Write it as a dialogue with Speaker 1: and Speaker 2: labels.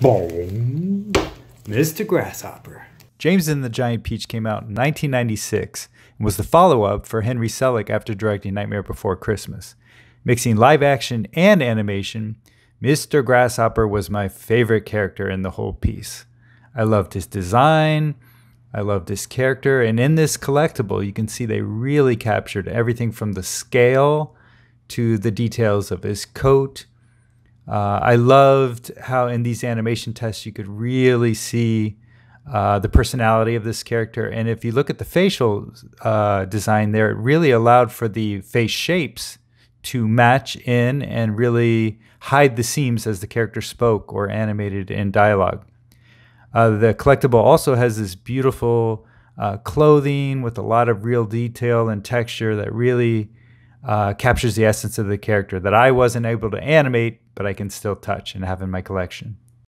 Speaker 1: Boom. Mr. Grasshopper. James and the Giant Peach came out in 1996 and was the follow up for Henry Selick after directing Nightmare Before Christmas. Mixing live action and animation, Mr. Grasshopper was my favorite character in the whole piece. I loved his design, I loved his character, and in this collectible, you can see they really captured everything from the scale to the details of his coat uh, I loved how in these animation tests you could really see uh, the personality of this character. And if you look at the facial uh, design there, it really allowed for the face shapes to match in and really hide the seams as the character spoke or animated in dialogue. Uh, the collectible also has this beautiful uh, clothing with a lot of real detail and texture that really uh, captures the essence of the character that I wasn't able to animate, but I can still touch and have in my collection.